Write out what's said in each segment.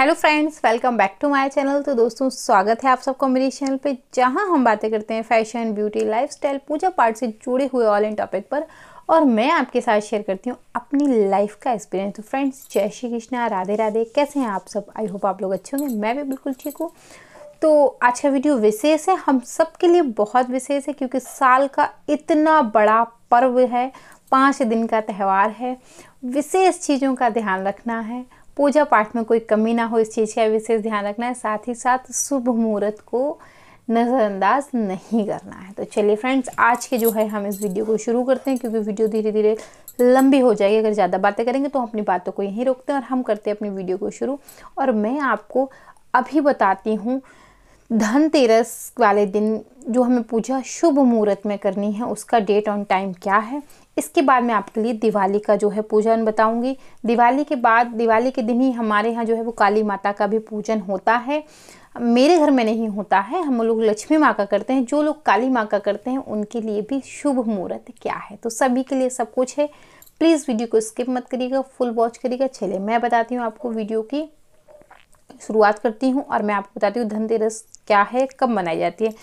hello friends welcome back to my channel तो दोस्तों स्वागत है आप सबको मेरे चैनल पे जहां हम बातें करते हैं फैशन ब्यूटी लाइफस्टाइल पूजा पाठ से जुड़े हुए ऑल इन टॉपिक पर और मैं आपके साथ शेयर करती हूँ अपनी लाइफ का एक्सपीरियंस तो फ्रेंड्स जय श्री कृष्णा राधे राधे कैसे हैं आप सब आई होप आप लोग अच्छे होंगे मैं भी बिल्कुल ठीक हूँ तो आज का वीडियो विशेष है हम सब के लिए बहुत विशेष है क्योंकि साल का इतना बड़ा पर्व है पाँच दिन का त्यौहार है विशेष चीज़ों का ध्यान रखना है पूजा पाठ में कोई कमी ना हो इस चीज़ का विशेष ध्यान रखना है साथ ही साथ शुभ मुहूर्त को नज़रअंदाज नहीं करना है तो चलिए फ्रेंड्स आज के जो है हम इस वीडियो को शुरू करते हैं क्योंकि वीडियो धीरे धीरे लंबी हो जाएगी अगर ज़्यादा बातें करेंगे तो हम अपनी बातों को यहीं रोकते हैं और हम करते हैं अपनी वीडियो को शुरू और मैं आपको अभी बताती हूँ धनतेरस वाले दिन जो हमें पूजा शुभ मुहूर्त में करनी है उसका डेट और टाइम क्या है इसके बाद मैं आपके लिए दिवाली का जो है पूजन बताऊंगी दिवाली के बाद दिवाली के दिन ही हमारे यहाँ जो है वो काली माता का भी पूजन होता है मेरे घर में नहीं होता है हम लोग लक्ष्मी माँ का करते हैं जो लोग काली माँ का करते हैं उनके लिए भी शुभ मुहूर्त क्या है तो सभी के लिए सब कुछ है प्लीज़ वीडियो को स्किप मत करिएगा फुल वॉच करिएगा चले मैं बताती हूँ आपको वीडियो की शुरुआत करती हूँ और मैं आपको बताती हूँ धनतेरस क्या है कब मनाई जाती है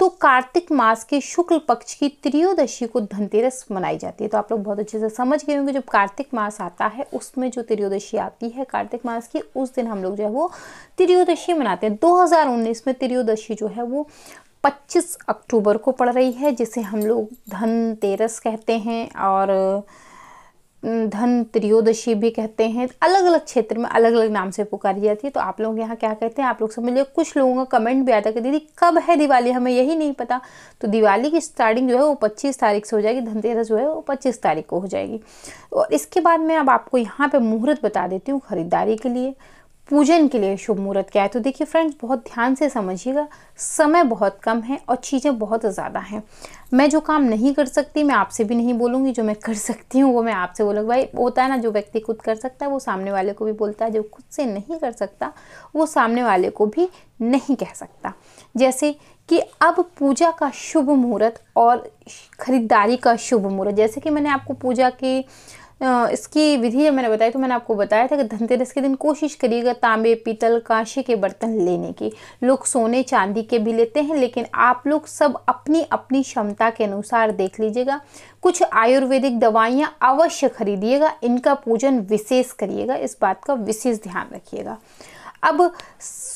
तो कार्तिक मास के शुक्ल पक्ष की त्रियोदशी को धनतेरस मनाई जाती है तो आप लोग बहुत अच्छे से समझ गए होंगे जब कार्तिक मास आता है उसमें जो त्रियोदशी आती है कार्तिक मास की उस दिन हम लोग जो है वो त्रियोदशी मनाते हैं 2019 में त्रियोदशी जो है वो 25 अक्टूबर को पड़ रही है जिसे हम लोग धनतेरस कहते हैं और धन त्रियोदशी भी कहते हैं अलग अलग क्षेत्र में अलग अलग नाम से पुकारी जाती है तो आप लोग यहाँ क्या कहते हैं आप लोग समझ लीजिए कुछ लोगों का कमेंट भी आता है कि दीदी कब है दिवाली हमें यही नहीं पता तो दिवाली की स्टार्टिंग जो है वो पच्चीस तारीख से हो जाएगी धनतेरस जो है वो पच्चीस तारीख को हो जाएगी और इसके बाद मैं अब आपको यहाँ पर मुहूर्त बता देती हूँ ख़रीदारी के लिए पूजन के लिए शुभ मुहूर्त क्या है तो देखिए फ्रेंड्स बहुत ध्यान से समझिएगा समय बहुत कम है और चीज़ें बहुत ज़्यादा हैं मैं जो काम नहीं कर सकती मैं आपसे भी नहीं बोलूँगी जो मैं कर सकती हूँ वो मैं आपसे बोलूँगी भाई होता है ना जो व्यक्ति खुद कर सकता है वो सामने वाले को भी बोलता है जो खुद से नहीं कर सकता वो सामने वाले को भी नहीं कह सकता जैसे कि अब पूजा का शुभ मुहूर्त और ख़रीदारी का शुभ मुहूर्त जैसे कि मैंने आपको पूजा के इसकी विधि जब मैंने बताई तो मैंने आपको बताया था कि धनतेरस के दिन कोशिश करिएगा तांबे पीतल कांशी के बर्तन लेने की लोग सोने चांदी के भी लेते हैं लेकिन आप लोग सब अपनी अपनी क्षमता के अनुसार देख लीजिएगा कुछ आयुर्वेदिक दवाइयाँ अवश्य खरीदिएगा इनका पूजन विशेष करिएगा इस बात का विशेष ध्यान रखिएगा अब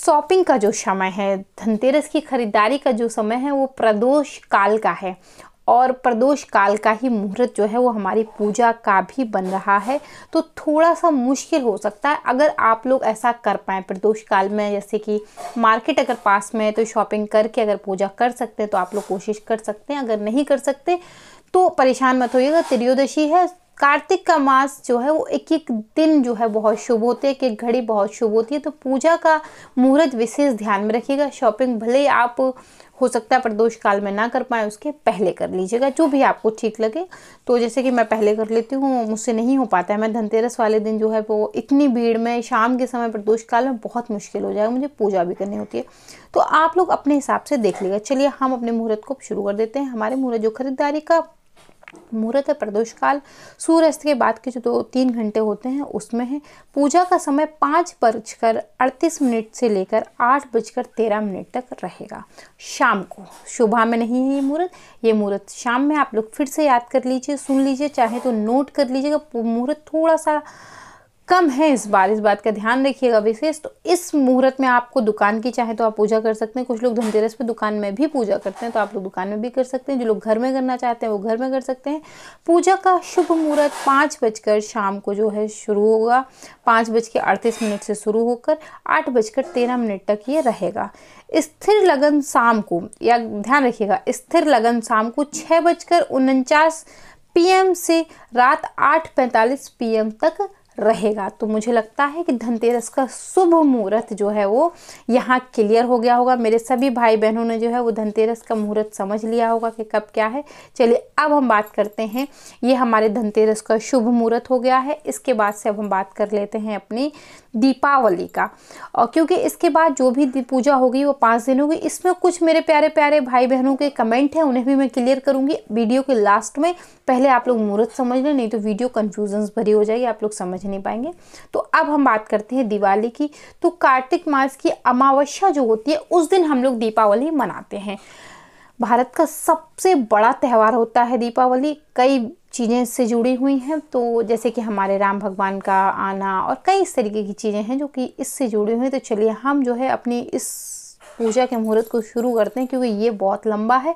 शॉपिंग का जो समय है धनतेरस की खरीदारी का जो समय है वो प्रदोष काल का है और प्रदोष काल का ही मुहूर्त जो है वो हमारी पूजा का भी बन रहा है तो थोड़ा सा मुश्किल हो सकता है अगर आप लोग ऐसा कर पाएँ प्रदोष काल में जैसे कि मार्केट अगर पास में है तो शॉपिंग करके अगर पूजा कर सकते हैं तो आप लोग कोशिश कर सकते हैं अगर नहीं कर सकते तो परेशान मत होइएगा त्रियोदशी है कार्तिक का मास जो है वो एक एक दिन जो है बहुत शुभ होते हैं एक एक घड़ी बहुत शुभ होती है तो पूजा का मुहूर्त विशेष ध्यान में रखिएगा शॉपिंग भले आप हो सकता है प्रदोष काल में ना कर पाए उसके पहले कर लीजिएगा जो भी आपको ठीक लगे तो जैसे कि मैं पहले कर लेती हूँ मुझसे नहीं हो पाता है मैं धनतेरस वाले दिन जो है वो इतनी भीड़ में शाम के समय प्रदोष काल में बहुत मुश्किल हो जाएगा मुझे पूजा भी करनी होती है तो आप लोग अपने हिसाब से देख लीजिएगा चलिए हम अपने मुहूर्त को शुरू कर देते हैं हमारे मुहूर्त जो खरीदारी का मुहूर्त है प्रदोष काल सूर्यास्त के बाद के जो दो तीन घंटे होते हैं उसमें है पूजा का समय पाँच बजकर अड़तीस मिनट से लेकर आठ बजकर तेरह मिनट तक रहेगा शाम को सुबह में नहीं है ये मुहूर्त ये मुहूर्त शाम में आप लोग फिर से याद कर लीजिए सुन लीजिए चाहे तो नोट कर लीजिएगा मुहूर्त थोड़ा सा कम है इस बार इस बात का ध्यान रखिएगा विशेष तो इस मुहूर्त में आपको दुकान की चाहे तो आप पूजा कर सकते हैं कुछ लोग धनतेरस पे दुकान में भी पूजा करते हैं तो आप लोग दुकान में भी कर सकते हैं जो लोग घर में करना चाहते हैं वो घर में कर सकते हैं पूजा का शुभ मुहूर्त पाँच बजकर शाम को जो है शुरू होगा पाँच बज के अड़तीस मिनट से शुरू होकर आठ बजकर तेरह मिनट तक ये रहेगा स्थिर लगन शाम को या ध्यान रखिएगा स्थिर लगन शाम को छः बजकर उनचास एम से रात आठ पैंतालीस एम तक रहेगा तो मुझे लगता है कि धनतेरस का शुभ मुहूर्त जो है वो यहाँ क्लियर हो गया होगा मेरे सभी भाई बहनों ने जो है वो धनतेरस का मुहूर्त समझ लिया होगा कि कब क्या है चलिए अब हम बात करते हैं ये हमारे धनतेरस का शुभ मुहूर्त हो गया है इसके बाद से अब हम बात कर लेते हैं अपनी दीपावली का और क्योंकि इसके बाद जो भी पूजा होगी वो पाँच दिन होगी इसमें कुछ मेरे प्यारे प्यारे भाई बहनों के कमेंट हैं उन्हें भी मैं क्लियर करूँगी वीडियो के लास्ट में पहले आप लोग मुहूर्त समझ लें नहीं तो वीडियो कन्फ्यूजन्स भरी हो जाएगी आप लोग समझ नहीं पाएंगे तो अब हम बात करते हैं दिवाली की तो कार्तिक मास की अमावस्या जो होती है उस दिन हम लोग दीपावली मनाते हैं भारत का सबसे बड़ा त्यौहार होता है दीपावली कई चीज़ें इससे जुड़ी हुई हैं तो जैसे कि हमारे राम भगवान का आना और कई इस तरीके की चीज़ें हैं जो कि इससे जुड़ी हुई हैं तो चलिए हम जो है अपनी इस पूजा के मुहूर्त को शुरू करते हैं क्योंकि ये बहुत लंबा है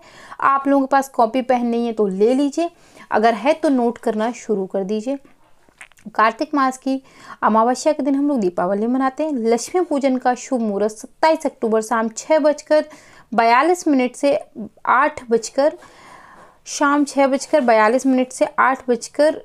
आप लोगों के पास कॉपी पहन नहीं है तो ले लीजिए अगर है तो नोट करना शुरू कर दीजिए कार्तिक मास की अमावस्या के दिन हम लोग दीपावली मनाते हैं लक्ष्मी पूजन का शुभ मुहूर्त सत्ताईस अक्टूबर शाम छः बजकर बयालीस मिनट से आठ बजकर शाम छः बजकर बयालीस मिनट से आठ बजकर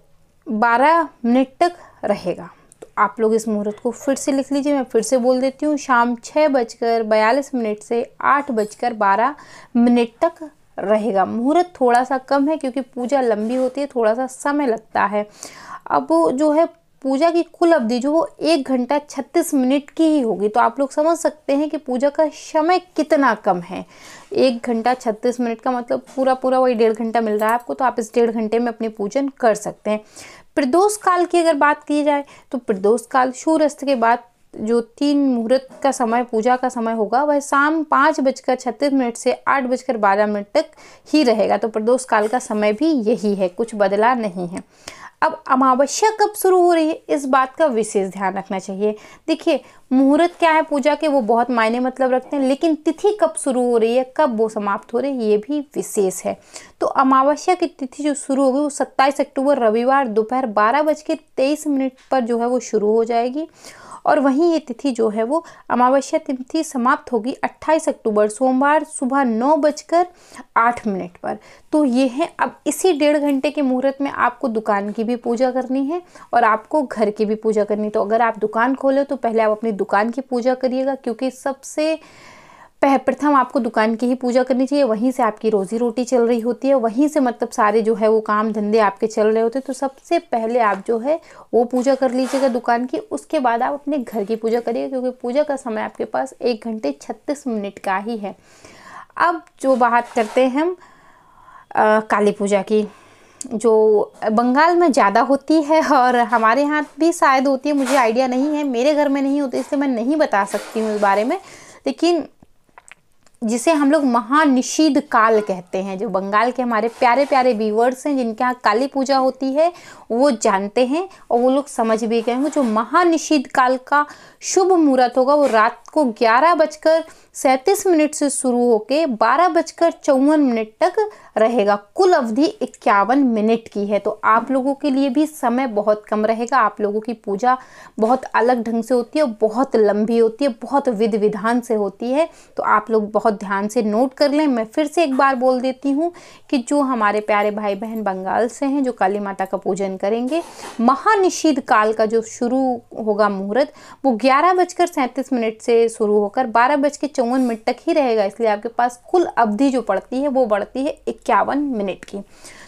बारह मिनट तक रहेगा तो आप लोग इस मुहूर्त को फिर से लिख लीजिए मैं फिर से बोल देती हूँ शाम छः बजकर बयालीस मिनट से आठ बजकर बारह मिनट तक रहेगा मुहूर्त थोड़ा सा कम है क्योंकि पूजा लंबी होती है थोड़ा सा समय लगता है अब जो है पूजा की कुल अवधि जो वो एक घंटा छत्तीस मिनट की ही होगी तो आप लोग समझ सकते हैं कि पूजा का समय कितना कम है एक घंटा छत्तीस मिनट का मतलब पूरा पूरा वही डेढ़ घंटा मिल रहा है आपको तो आप इस डेढ़ घंटे में अपने पूजन कर सकते हैं प्रदोष काल की अगर बात की जाए तो प्रदोष काल सूर्यस्त के बाद जो तीन मुहूर्त का समय पूजा का समय होगा वह शाम पाँच बजकर छत्तीस मिनट से आठ बजकर बारह मिनट तक ही रहेगा तो प्रदोष काल का समय भी यही है कुछ बदला नहीं है अब अमावस्या कब शुरू हो रही है इस बात का विशेष ध्यान रखना चाहिए देखिए मुहूर्त क्या है पूजा के वो बहुत मायने मतलब रखते हैं लेकिन तिथि कब शुरू हो रही है कब वो समाप्त हो रही है ये भी विशेष है तो अमावस्या की तिथि जो शुरू होगी वो सत्ताईस अक्टूबर रविवार दोपहर बारह बज के तेईस मिनट पर जो है वो शुरू हो जाएगी और वहीं ये तिथि जो है वो अमावस्या तिथि समाप्त होगी 28 अक्टूबर सोमवार सुबह नौ बजकर आठ मिनट पर तो ये है अब इसी डेढ़ घंटे के मुहूर्त में आपको दुकान की भी पूजा करनी है और आपको घर की भी पूजा करनी तो अगर आप दुकान खोलो तो पहले आप अपनी दुकान की पूजा करिएगा क्योंकि सबसे प्रथम आपको दुकान की ही पूजा करनी चाहिए वहीं से आपकी रोज़ी रोटी चल रही होती है वहीं से मतलब सारे जो है वो काम धंधे आपके चल रहे होते हैं तो सबसे पहले आप जो है वो पूजा कर लीजिएगा दुकान की उसके बाद आप अपने घर की पूजा करिएगा क्योंकि पूजा का समय आपके पास एक घंटे छत्तीस मिनट का ही है अब जो बात करते हैं हम काली पूजा की जो बंगाल में ज़्यादा होती है और हमारे यहाँ भी शायद होती है मुझे आइडिया नहीं है मेरे घर में नहीं होती इसलिए मैं नहीं बता सकती हूँ इस बारे में लेकिन जिसे हम लोग महानिषीद काल कहते हैं जो बंगाल के हमारे प्यारे प्यारे व्यूवर्स हैं जिनके यहाँ काली पूजा होती है वो जानते हैं और वो लोग समझ भी गए हैं जो महानिषीद काल का शुभ मुहूर्त होगा वो रात को ग्यारह बजकर सैंतीस मिनट से शुरू होकर बारह बजकर चौवन मिनट तक रहेगा कुल अवधि इक्यावन मिनट की है तो आप लोगों के लिए भी समय बहुत कम रहेगा आप लोगों की पूजा बहुत अलग ढंग से होती है बहुत लंबी होती है बहुत विध विधान से होती है तो आप लोग बहुत ध्यान से नोट कर लें मैं फिर से एक बार बोल देती हूँ कि जो हमारे प्यारे भाई बहन बंगाल से हैं जो काली माता का पूजन करेंगे महानिषिद्ध काल का जो शुरू होगा मुहूर्त वो ग्यारह बजकर सैंतीस मिनट से शुरू होकर बारह बज के चौवन मिनट तक ही रहेगा इसलिए आपके पास कुल अवधि जो पड़ती है वो बढ़ती है इक्यावन मिनट की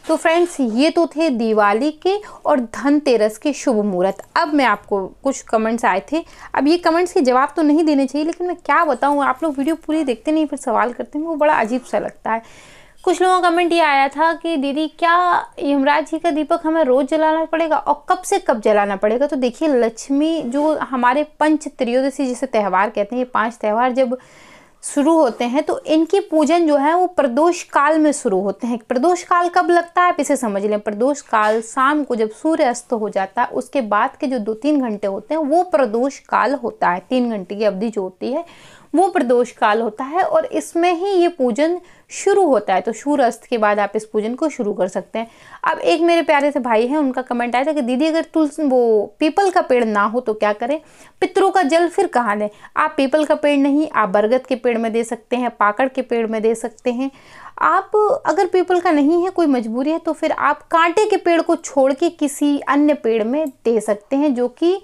तो फ्रेंड्स ये तो थे दिवाली के और धनतेरस के शुभ मुहूर्त अब मैं आपको कुछ कमेंट्स आए थे अब ये कमेंट्स के जवाब तो नहीं देने चाहिए लेकिन मैं क्या बताऊँ आप लोग वीडियो पूरी देखते नहीं फिर सवाल करते हैं वो बड़ा अजीब सा लगता है कुछ लोगों का कमेंट ये आया था कि दीदी क्या यमराज जी का दीपक हमें रोज़ जलाना पड़ेगा और कब से कब जलाना पड़ेगा तो देखिए लक्ष्मी जो हमारे पंच त्रयोदशी जिसे त्यौहार कहते हैं ये पांच त्यौहार जब शुरू होते हैं तो इनकी पूजन जो है वो प्रदोष काल में शुरू होते हैं प्रदोष काल कब लगता है आप इसे समझ लें प्रदोष काल शाम को जब सूर्य अस्त हो जाता है उसके बाद के जो दो तीन घंटे होते हैं वो प्रदोष काल होता है तीन घंटे की अवधि जो होती है वो प्रदोष काल होता है और इसमें ही ये पूजन शुरू होता है तो शूरअस्त के बाद आप इस पूजन को शुरू कर सकते हैं अब एक मेरे प्यारे से भाई हैं उनका कमेंट आया था कि दीदी अगर तुलस वो पीपल का पेड़ ना हो तो क्या करें पितरों का जल फिर कहाँ दें आप पीपल का पेड़ नहीं आप बरगद के पेड़ में दे सकते हैं पाकड़ के पेड़ में दे सकते हैं आप अगर पीपल का नहीं है कोई मजबूरी है तो फिर आप कांटे के पेड़ को छोड़ के किसी अन्य पेड़ में दे सकते हैं जो कि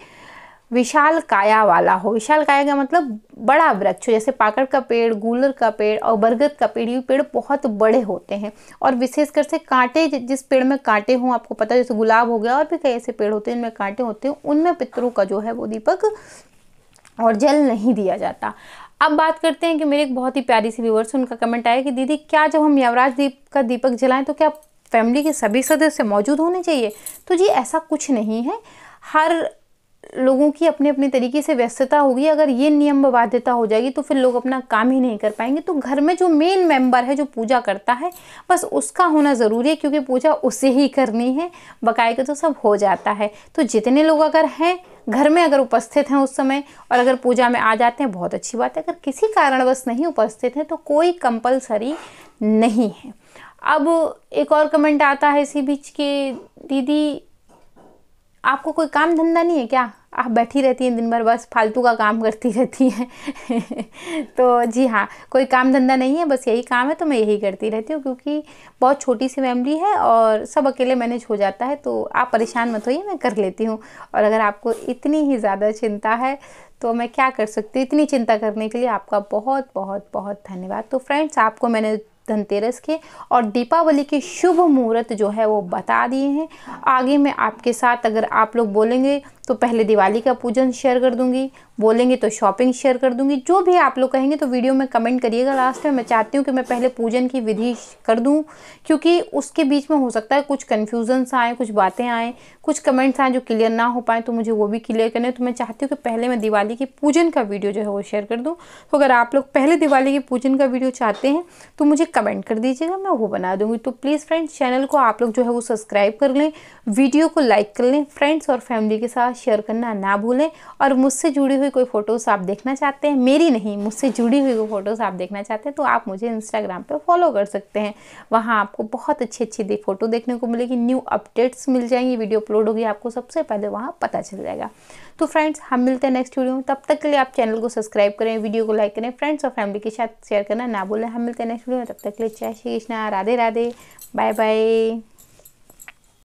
विशाल काया वाला हो विशाल काया का मतलब बड़ा वृक्ष जैसे पाकड़ का पेड़ गूलर का पेड़ और बरगद का पेड़ ये पेड़ बहुत बड़े होते हैं और विशेषकर से कांटे जिस पेड़ में कांटे हों आपको पता है जैसे गुलाब हो गया और भी कई ऐसे पेड़ होते हैं जिनमें कांटे होते हैं उनमें पितरों का जो है वो दीपक और जल नहीं दिया जाता अब बात करते हैं कि मेरे एक बहुत ही प्यारी सी व्यूवर्स उनका कमेंट आया कि दीदी क्या जब हम यवराज दीप का दीपक जलाएं तो क्या फैमिली के सभी सदस्य मौजूद होने चाहिए तो जी ऐसा कुछ नहीं है हर लोगों की अपने अपने तरीके से व्यस्तता होगी अगर ये नियम बाध्यता हो जाएगी तो फिर लोग अपना काम ही नहीं कर पाएंगे तो घर में जो मेन मेंबर है जो पूजा करता है बस उसका होना ज़रूरी है क्योंकि पूजा उसे ही करनी है बकायदा तो सब हो जाता है तो जितने लोग अगर हैं घर में अगर उपस्थित हैं उस समय और अगर पूजा में आ जाते हैं बहुत अच्छी बात है अगर किसी कारणवश नहीं उपस्थित हैं तो कोई कंपलसरी नहीं है अब एक और कमेंट आता है इसी बीच के दीदी आपको कोई काम धंधा नहीं है क्या आप बैठी रहती हैं दिन भर बस फालतू का काम करती रहती हैं तो जी हाँ कोई काम धंधा नहीं है बस यही काम है तो मैं यही करती रहती हूँ क्योंकि बहुत छोटी सी फैमिली है और सब अकेले मैनेज हो जाता है तो आप परेशान मत होइए मैं कर लेती हूँ और अगर आपको इतनी ही ज़्यादा चिंता है तो मैं क्या कर सकती हूँ इतनी चिंता करने के लिए आपका बहुत बहुत बहुत धन्यवाद तो फ्रेंड्स आपको मैंने धनतेरस के और दीपावली के शुभ मुहूर्त जो है वो बता दिए हैं आगे मैं आपके साथ अगर आप लोग बोलेंगे तो पहले दिवाली का पूजन शेयर कर दूंगी बोलेंगे तो शॉपिंग शेयर कर दूंगी जो भी आप लोग कहेंगे तो वीडियो में कमेंट करिएगा लास्ट में मैं चाहती हूँ कि मैं पहले पूजन की विधि कर दूँ क्योंकि उसके बीच में हो सकता है कुछ कन्फ्यूजन्स आएँ कुछ बातें आएँ कुछ कमेंट्स आएँ जो क्लियर ना हो पाएँ तो मुझे वो भी क्लियर है तो मैं चाहती हूँ कि पहले मैं दिवाली के पूजन का वीडियो जो है वो शेयर कर दूँ तो अगर आप लोग पहले दिवाली के पूजन का वीडियो चाहते हैं तो मुझे कमेंट कर दीजिएगा मैं वो बना दूँगी तो प्लीज़ फ्रेंड्स चैनल को आप लोग जो है वो सब्सक्राइब कर लें वीडियो को लाइक कर लें फ्रेंड्स और फैमिली के साथ साथ शेयर करना ना भूलें और मुझसे जुड़ी हुई कोई फ़ोटोज़ आप देखना चाहते हैं मेरी नहीं मुझसे जुड़ी हुई कोई फ़ोटोज़ आप देखना चाहते हैं तो आप मुझे इंस्टाग्राम पर फॉलो कर सकते हैं वहाँ आपको बहुत अच्छी अच्छी दे, फ़ोटो देखने को मिलेगी न्यू अपडेट्स मिल जाएंगी वीडियो अपलोड होगी आपको सबसे पहले वहाँ पता चल जाएगा तो फ्रेंड्स हम मिलते हैं नेक्स्ट वीडियो में तब तक के लिए आप चैनल को सब्सक्राइब करें वीडियो को लाइक करें फ्रेंड्स और फैमिली के साथ शेयर करना ना भूलें हम मिलते हैं नेक्स्ट वीडियो में तब तक के लिए जय श्री कृष्णा राधे राधे बाय बाय